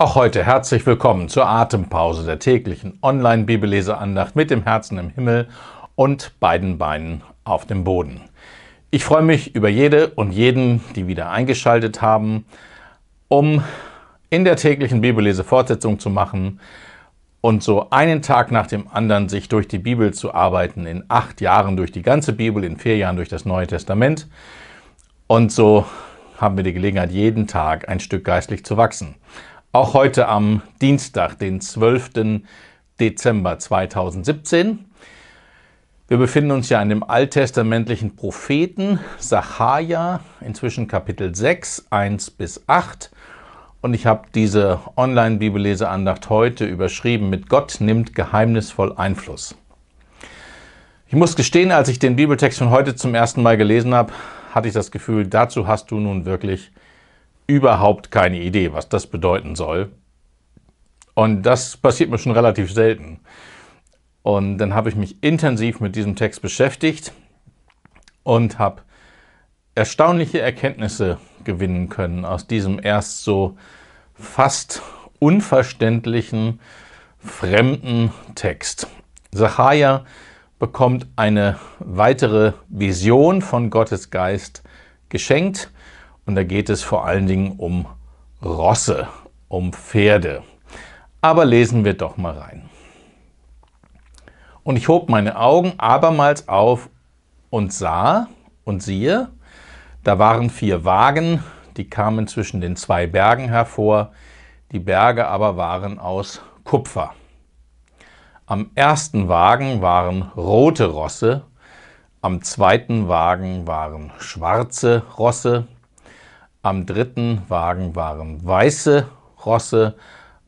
Auch heute herzlich willkommen zur Atempause der täglichen Online-Bibelleseandacht mit dem Herzen im Himmel und beiden Beinen auf dem Boden. Ich freue mich über jede und jeden, die wieder eingeschaltet haben, um in der täglichen Bibellese Fortsetzung zu machen und so einen Tag nach dem anderen sich durch die Bibel zu arbeiten, in acht Jahren durch die ganze Bibel, in vier Jahren durch das Neue Testament. Und so haben wir die Gelegenheit, jeden Tag ein Stück geistlich zu wachsen. Auch heute am Dienstag, den 12. Dezember 2017. Wir befinden uns ja in dem alttestamentlichen Propheten Sacharja, inzwischen Kapitel 6, 1 bis 8. Und ich habe diese Online-Bibelleseandacht heute überschrieben mit Gott nimmt geheimnisvoll Einfluss. Ich muss gestehen, als ich den Bibeltext von heute zum ersten Mal gelesen habe, hatte ich das Gefühl, dazu hast du nun wirklich überhaupt keine Idee, was das bedeuten soll. Und das passiert mir schon relativ selten. Und dann habe ich mich intensiv mit diesem Text beschäftigt und habe erstaunliche Erkenntnisse gewinnen können aus diesem erst so fast unverständlichen, fremden Text. Zachariah bekommt eine weitere Vision von Gottes Geist geschenkt und da geht es vor allen Dingen um Rosse, um Pferde. Aber lesen wir doch mal rein. Und ich hob meine Augen abermals auf und sah und siehe, da waren vier Wagen, die kamen zwischen den zwei Bergen hervor, die Berge aber waren aus Kupfer. Am ersten Wagen waren rote Rosse, am zweiten Wagen waren schwarze Rosse, am dritten Wagen waren weiße Rosse,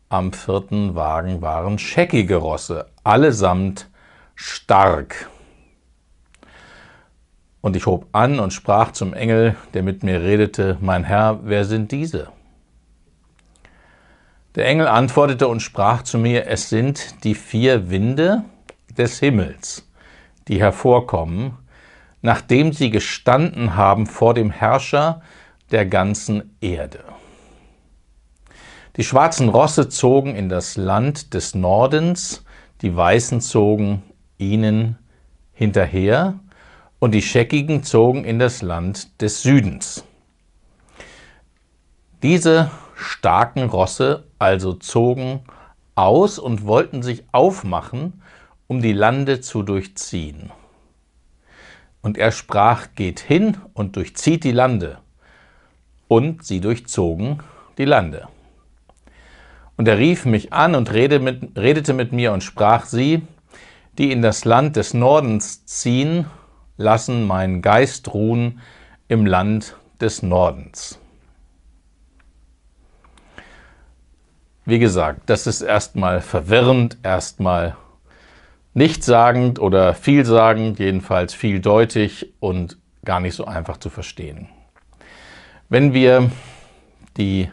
am vierten Wagen waren scheckige Rosse, allesamt stark. Und ich hob an und sprach zum Engel, der mit mir redete, Mein Herr, wer sind diese? Der Engel antwortete und sprach zu mir, Es sind die vier Winde des Himmels, die hervorkommen, nachdem sie gestanden haben vor dem Herrscher, der ganzen Erde. Die schwarzen Rosse zogen in das Land des Nordens, die weißen zogen ihnen hinterher und die scheckigen zogen in das Land des Südens. Diese starken Rosse also zogen aus und wollten sich aufmachen, um die Lande zu durchziehen. Und er sprach, geht hin und durchzieht die Lande und sie durchzogen die Lande. Und er rief mich an und redete mit mir und sprach sie, die in das Land des Nordens ziehen, lassen meinen Geist ruhen im Land des Nordens. Wie gesagt, das ist erstmal verwirrend, erstmal nichtssagend oder vielsagend, jedenfalls vieldeutig und gar nicht so einfach zu verstehen. Wenn wir die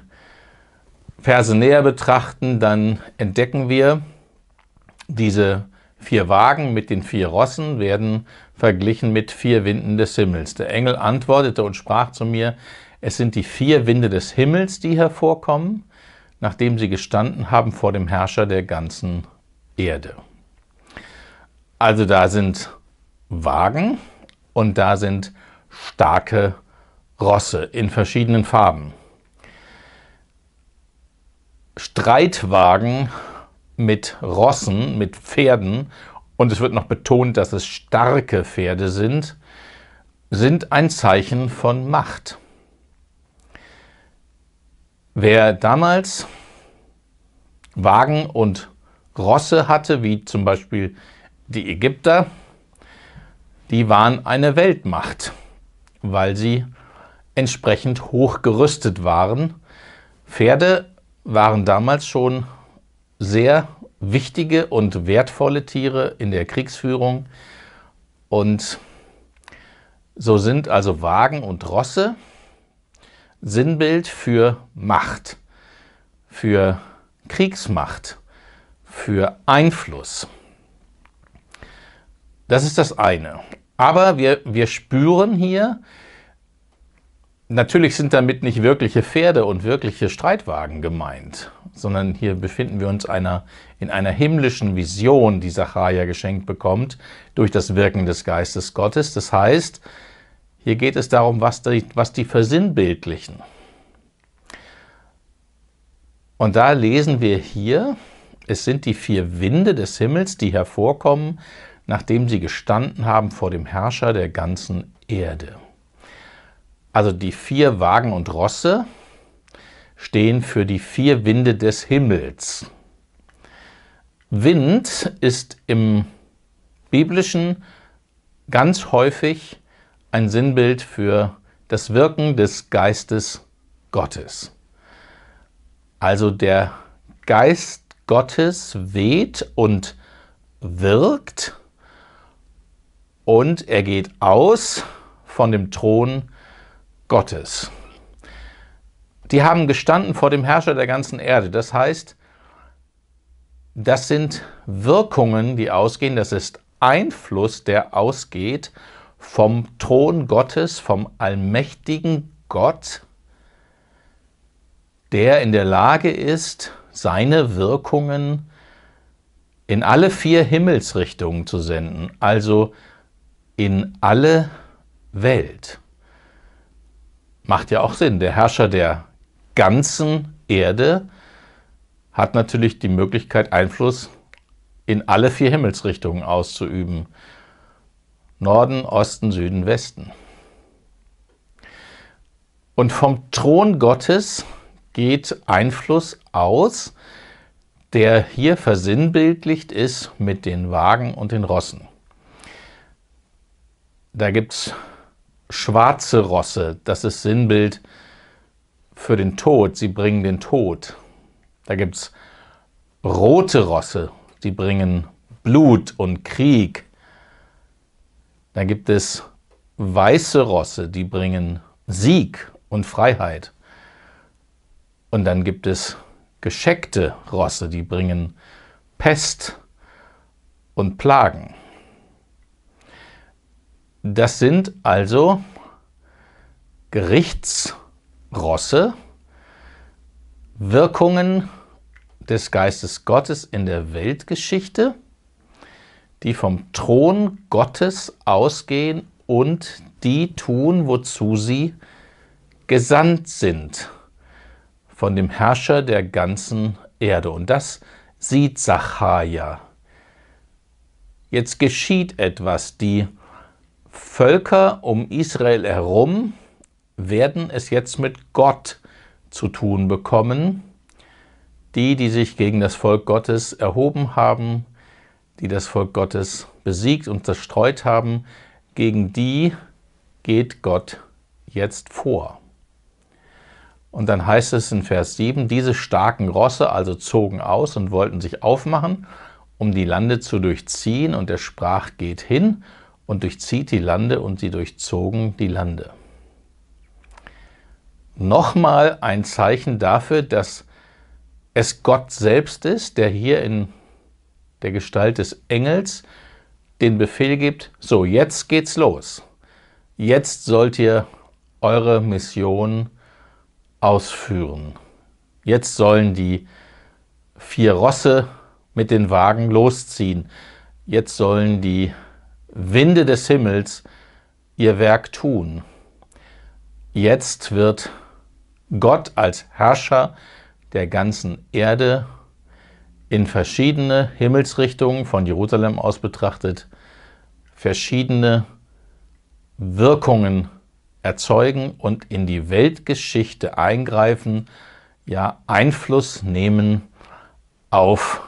Verse näher betrachten, dann entdecken wir, diese vier Wagen mit den vier Rossen werden verglichen mit vier Winden des Himmels. Der Engel antwortete und sprach zu mir, es sind die vier Winde des Himmels, die hervorkommen, nachdem sie gestanden haben vor dem Herrscher der ganzen Erde. Also da sind Wagen und da sind starke Rosse in verschiedenen Farben, Streitwagen mit Rossen, mit Pferden und es wird noch betont, dass es starke Pferde sind, sind ein Zeichen von Macht. Wer damals Wagen und Rosse hatte, wie zum Beispiel die Ägypter, die waren eine Weltmacht, weil sie entsprechend hoch gerüstet waren. Pferde waren damals schon sehr wichtige und wertvolle Tiere in der Kriegsführung und so sind also Wagen und Rosse Sinnbild für Macht, für Kriegsmacht, für Einfluss. Das ist das eine. Aber wir, wir spüren hier, Natürlich sind damit nicht wirkliche Pferde und wirkliche Streitwagen gemeint, sondern hier befinden wir uns einer, in einer himmlischen Vision, die Sacharja geschenkt bekommt durch das Wirken des Geistes Gottes. Das heißt, hier geht es darum, was die, was die versinnbildlichen. Und da lesen wir hier, es sind die vier Winde des Himmels, die hervorkommen, nachdem sie gestanden haben vor dem Herrscher der ganzen Erde. Also die vier Wagen und Rosse stehen für die vier Winde des Himmels. Wind ist im biblischen ganz häufig ein Sinnbild für das Wirken des Geistes Gottes. Also der Geist Gottes weht und wirkt und er geht aus von dem Thron Gottes. Die haben gestanden vor dem Herrscher der ganzen Erde. Das heißt, das sind Wirkungen, die ausgehen. Das ist Einfluss, der ausgeht vom Thron Gottes, vom allmächtigen Gott, der in der Lage ist, seine Wirkungen in alle vier Himmelsrichtungen zu senden, also in alle Welt. Macht ja auch Sinn. Der Herrscher der ganzen Erde hat natürlich die Möglichkeit, Einfluss in alle vier Himmelsrichtungen auszuüben. Norden, Osten, Süden, Westen. Und vom Thron Gottes geht Einfluss aus, der hier versinnbildlicht ist mit den Wagen und den Rossen. Da gibt es schwarze Rosse, das ist Sinnbild für den Tod, sie bringen den Tod. Da gibt es rote Rosse, die bringen Blut und Krieg. Da gibt es weiße Rosse, die bringen Sieg und Freiheit. Und dann gibt es gescheckte Rosse, die bringen Pest und Plagen. Das sind also Gerichtsrosse, Wirkungen des Geistes Gottes in der Weltgeschichte, die vom Thron Gottes ausgehen und die tun, wozu sie gesandt sind von dem Herrscher der ganzen Erde. Und das sieht Zachariah. Jetzt geschieht etwas. Die Völker um Israel herum werden es jetzt mit Gott zu tun bekommen. Die, die sich gegen das Volk Gottes erhoben haben, die das Volk Gottes besiegt und zerstreut haben, gegen die geht Gott jetzt vor. Und dann heißt es in Vers 7, diese starken Rosse also zogen aus und wollten sich aufmachen, um die Lande zu durchziehen, und er sprach, geht hin und durchzieht die Lande und sie durchzogen die Lande. Nochmal ein Zeichen dafür, dass es Gott selbst ist, der hier in der Gestalt des Engels den Befehl gibt, so jetzt geht's los. Jetzt sollt ihr eure Mission ausführen. Jetzt sollen die vier Rosse mit den Wagen losziehen. Jetzt sollen die Winde des Himmels ihr Werk tun. Jetzt wird Gott als Herrscher der ganzen Erde in verschiedene Himmelsrichtungen von Jerusalem aus betrachtet, verschiedene Wirkungen erzeugen und in die Weltgeschichte eingreifen, ja Einfluss nehmen auf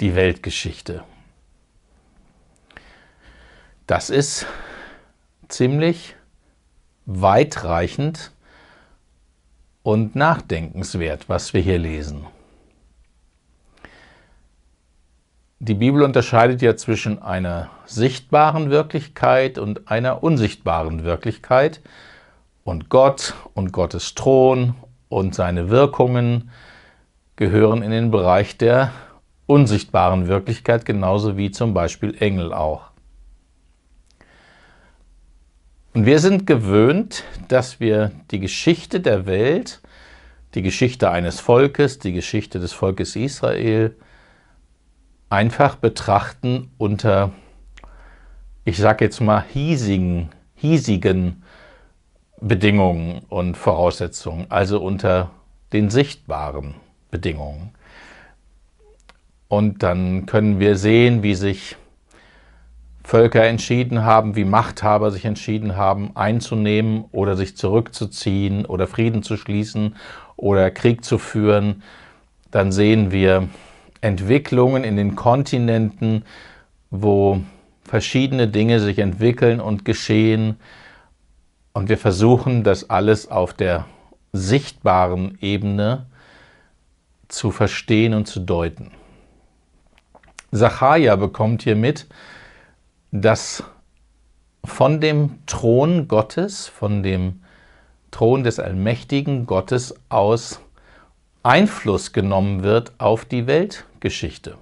die Weltgeschichte. Das ist ziemlich weitreichend und nachdenkenswert, was wir hier lesen. Die Bibel unterscheidet ja zwischen einer sichtbaren Wirklichkeit und einer unsichtbaren Wirklichkeit und Gott und Gottes Thron und seine Wirkungen gehören in den Bereich der unsichtbaren Wirklichkeit genauso wie zum Beispiel Engel auch. Und wir sind gewöhnt, dass wir die Geschichte der Welt, die Geschichte eines Volkes, die Geschichte des Volkes Israel einfach betrachten unter, ich sage jetzt mal, hiesigen, hiesigen Bedingungen und Voraussetzungen, also unter den sichtbaren Bedingungen. Und dann können wir sehen, wie sich Völker entschieden haben, wie Machthaber sich entschieden haben, einzunehmen oder sich zurückzuziehen oder Frieden zu schließen oder Krieg zu führen, dann sehen wir Entwicklungen in den Kontinenten, wo verschiedene Dinge sich entwickeln und geschehen. Und wir versuchen, das alles auf der sichtbaren Ebene zu verstehen und zu deuten. Sacharja bekommt hier mit, dass von dem Thron Gottes, von dem Thron des allmächtigen Gottes aus Einfluss genommen wird auf die Weltgeschichte.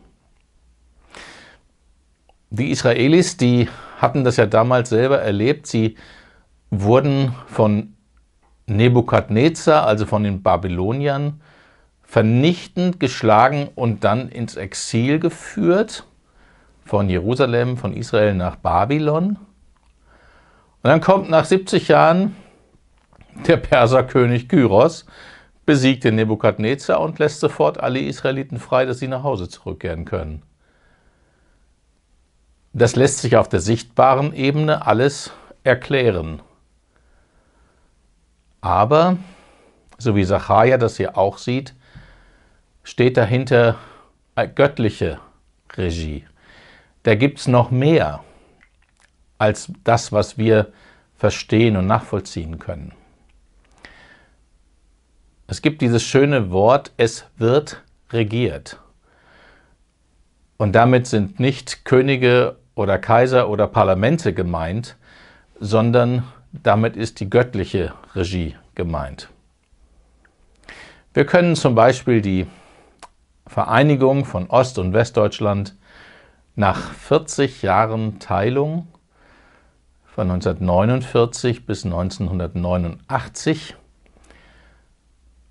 Die Israelis, die hatten das ja damals selber erlebt, sie wurden von Nebukadnezar, also von den Babyloniern, vernichtend geschlagen und dann ins Exil geführt von Jerusalem, von Israel nach Babylon. Und dann kommt nach 70 Jahren der Perserkönig Kyros, besiegt den Nebukadnezar und lässt sofort alle Israeliten frei, dass sie nach Hause zurückkehren können. Das lässt sich auf der sichtbaren Ebene alles erklären. Aber, so wie Sacharja das hier auch sieht, steht dahinter eine göttliche Regie da gibt es noch mehr als das, was wir verstehen und nachvollziehen können. Es gibt dieses schöne Wort, es wird regiert. Und damit sind nicht Könige oder Kaiser oder Parlamente gemeint, sondern damit ist die göttliche Regie gemeint. Wir können zum Beispiel die Vereinigung von Ost- und Westdeutschland nach 40 Jahren Teilung von 1949 bis 1989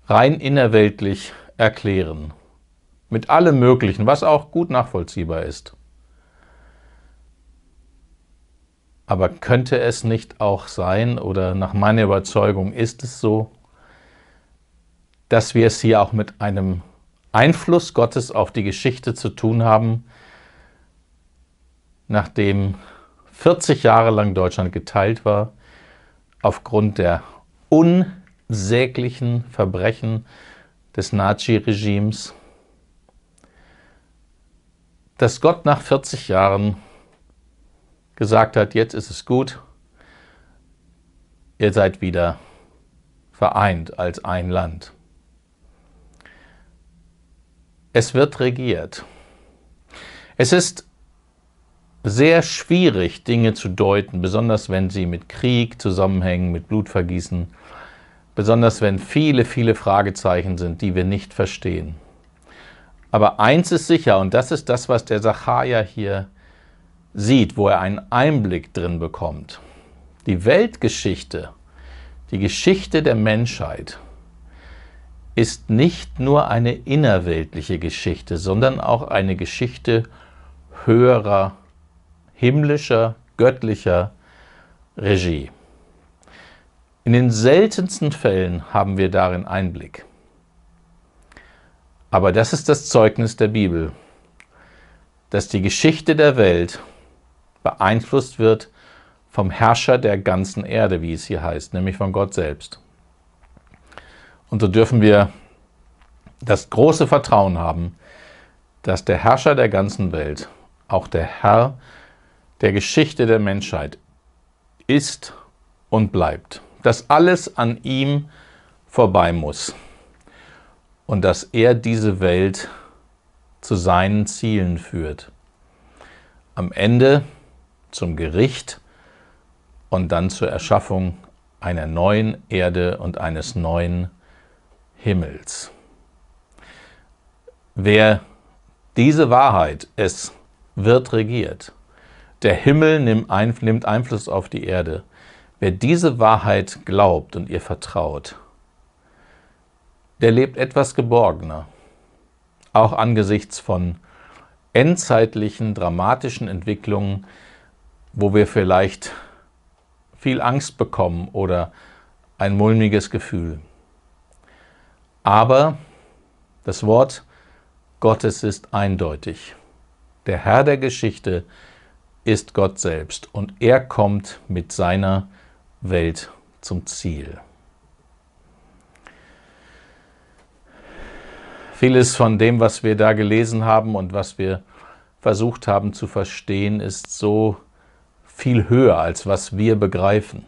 rein innerweltlich erklären. Mit allem Möglichen, was auch gut nachvollziehbar ist. Aber könnte es nicht auch sein, oder nach meiner Überzeugung ist es so, dass wir es hier auch mit einem Einfluss Gottes auf die Geschichte zu tun haben, nachdem 40 Jahre lang Deutschland geteilt war, aufgrund der unsäglichen Verbrechen des Nazi-Regimes, dass Gott nach 40 Jahren gesagt hat, jetzt ist es gut, ihr seid wieder vereint als ein Land. Es wird regiert. Es ist sehr schwierig, Dinge zu deuten, besonders wenn sie mit Krieg zusammenhängen, mit Blutvergießen, besonders wenn viele, viele Fragezeichen sind, die wir nicht verstehen. Aber eins ist sicher, und das ist das, was der Sachaja hier sieht, wo er einen Einblick drin bekommt. Die Weltgeschichte, die Geschichte der Menschheit ist nicht nur eine innerweltliche Geschichte, sondern auch eine Geschichte höherer himmlischer, göttlicher Regie. In den seltensten Fällen haben wir darin Einblick. Aber das ist das Zeugnis der Bibel, dass die Geschichte der Welt beeinflusst wird vom Herrscher der ganzen Erde, wie es hier heißt, nämlich von Gott selbst. Und so dürfen wir das große Vertrauen haben, dass der Herrscher der ganzen Welt auch der Herr der Geschichte der Menschheit ist und bleibt. Dass alles an ihm vorbei muss und dass er diese Welt zu seinen Zielen führt. Am Ende zum Gericht und dann zur Erschaffung einer neuen Erde und eines neuen Himmels. Wer diese Wahrheit, es wird regiert der Himmel nimmt Einfluss auf die Erde. Wer diese Wahrheit glaubt und ihr vertraut, der lebt etwas geborgener, auch angesichts von endzeitlichen, dramatischen Entwicklungen, wo wir vielleicht viel Angst bekommen oder ein mulmiges Gefühl. Aber das Wort Gottes ist eindeutig. Der Herr der Geschichte ist ist Gott selbst und er kommt mit seiner Welt zum Ziel. Vieles von dem, was wir da gelesen haben und was wir versucht haben zu verstehen, ist so viel höher, als was wir begreifen.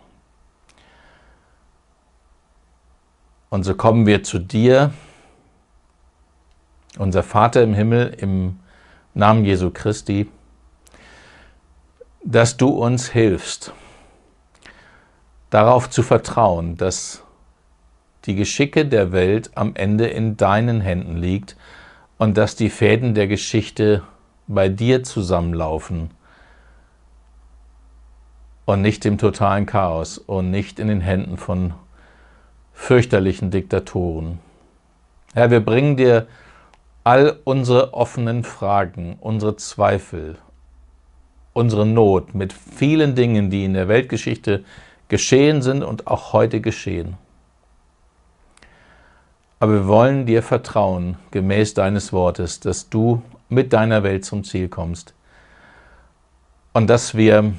Und so kommen wir zu dir, unser Vater im Himmel, im Namen Jesu Christi dass du uns hilfst, darauf zu vertrauen, dass die Geschicke der Welt am Ende in deinen Händen liegt und dass die Fäden der Geschichte bei dir zusammenlaufen und nicht im totalen Chaos und nicht in den Händen von fürchterlichen Diktatoren. Herr, wir bringen dir all unsere offenen Fragen, unsere Zweifel, unsere Not mit vielen Dingen, die in der Weltgeschichte geschehen sind und auch heute geschehen. Aber wir wollen dir vertrauen, gemäß deines Wortes, dass du mit deiner Welt zum Ziel kommst und dass wir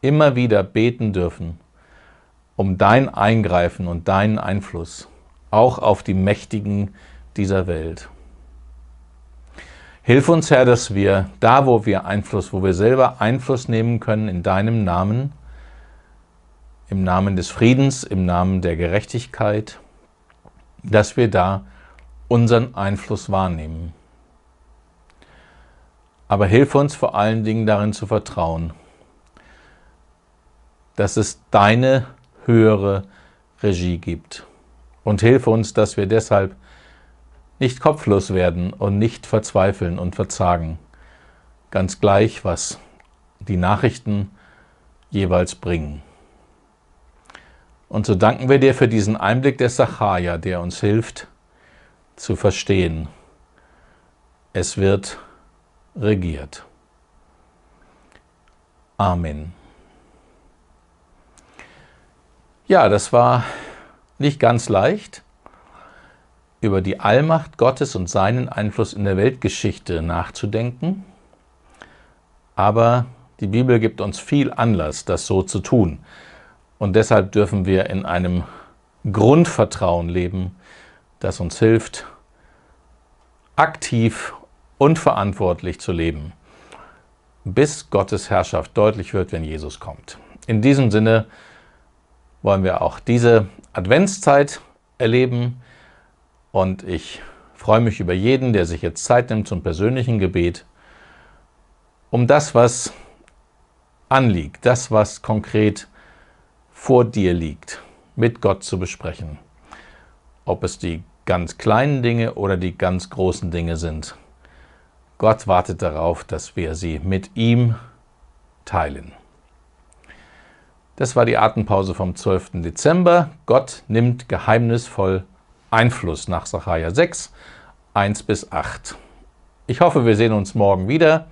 immer wieder beten dürfen um dein Eingreifen und deinen Einfluss, auch auf die Mächtigen dieser Welt. Hilf uns, Herr, dass wir da, wo wir Einfluss, wo wir selber Einfluss nehmen können, in deinem Namen, im Namen des Friedens, im Namen der Gerechtigkeit, dass wir da unseren Einfluss wahrnehmen. Aber hilf uns vor allen Dingen darin zu vertrauen, dass es deine höhere Regie gibt. Und hilf uns, dass wir deshalb nicht kopflos werden und nicht verzweifeln und verzagen. Ganz gleich, was die Nachrichten jeweils bringen. Und so danken wir dir für diesen Einblick der Sachaja, der uns hilft zu verstehen. Es wird regiert. Amen. Ja, das war nicht ganz leicht über die Allmacht Gottes und seinen Einfluss in der Weltgeschichte nachzudenken. Aber die Bibel gibt uns viel Anlass, das so zu tun. Und deshalb dürfen wir in einem Grundvertrauen leben, das uns hilft, aktiv und verantwortlich zu leben, bis Gottes Herrschaft deutlich wird, wenn Jesus kommt. In diesem Sinne wollen wir auch diese Adventszeit erleben und ich freue mich über jeden, der sich jetzt Zeit nimmt zum persönlichen Gebet, um das, was anliegt, das, was konkret vor dir liegt, mit Gott zu besprechen. Ob es die ganz kleinen Dinge oder die ganz großen Dinge sind. Gott wartet darauf, dass wir sie mit ihm teilen. Das war die Atempause vom 12. Dezember. Gott nimmt geheimnisvoll Einfluss nach Sacharja 6, 1 bis 8. Ich hoffe, wir sehen uns morgen wieder.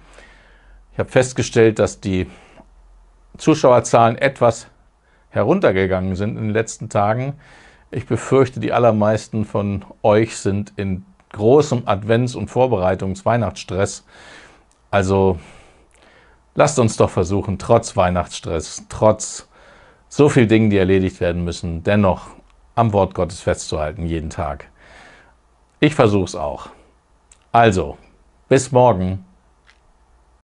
Ich habe festgestellt, dass die Zuschauerzahlen etwas heruntergegangen sind in den letzten Tagen. Ich befürchte, die allermeisten von euch sind in großem Advents- und Vorbereitungs-Weihnachtsstress. Also lasst uns doch versuchen, trotz Weihnachtsstress, trotz so vielen Dingen, die erledigt werden müssen, dennoch am Wort Gottes festzuhalten, jeden Tag. Ich versuche es auch. Also, bis morgen.